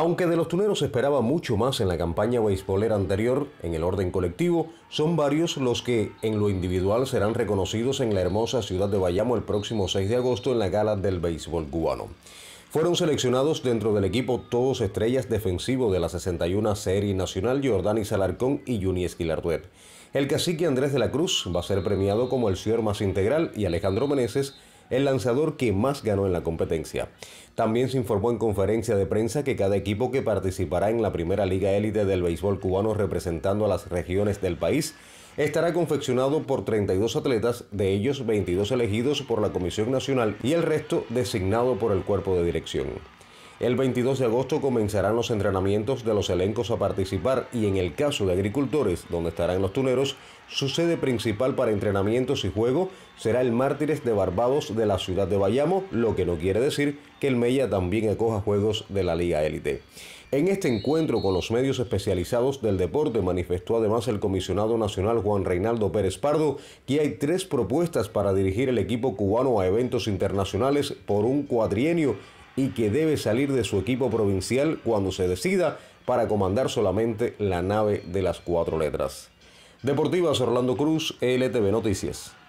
Aunque de los tuneros se esperaba mucho más en la campaña beisbolera anterior, en el orden colectivo, son varios los que en lo individual serán reconocidos en la hermosa ciudad de Bayamo el próximo 6 de agosto en la gala del béisbol cubano. Fueron seleccionados dentro del equipo todos estrellas defensivo de la 61 Serie Nacional Jordani Salarcón y Juni Esquilarduet. El cacique Andrés de la Cruz va a ser premiado como el señor más integral y Alejandro Meneses el lanzador que más ganó en la competencia. También se informó en conferencia de prensa que cada equipo que participará en la primera liga élite del béisbol cubano representando a las regiones del país estará confeccionado por 32 atletas, de ellos 22 elegidos por la Comisión Nacional y el resto designado por el cuerpo de dirección. El 22 de agosto comenzarán los entrenamientos de los elencos a participar y en el caso de agricultores, donde estarán los tuneros, su sede principal para entrenamientos y juego será el Mártires de Barbados de la ciudad de Bayamo, lo que no quiere decir que el Mella también acoja juegos de la Liga Élite. En este encuentro con los medios especializados del deporte manifestó además el comisionado nacional Juan Reinaldo Pérez Pardo que hay tres propuestas para dirigir el equipo cubano a eventos internacionales por un cuadrienio y que debe salir de su equipo provincial cuando se decida para comandar solamente la nave de las cuatro letras. Deportivas Orlando Cruz, LTV Noticias.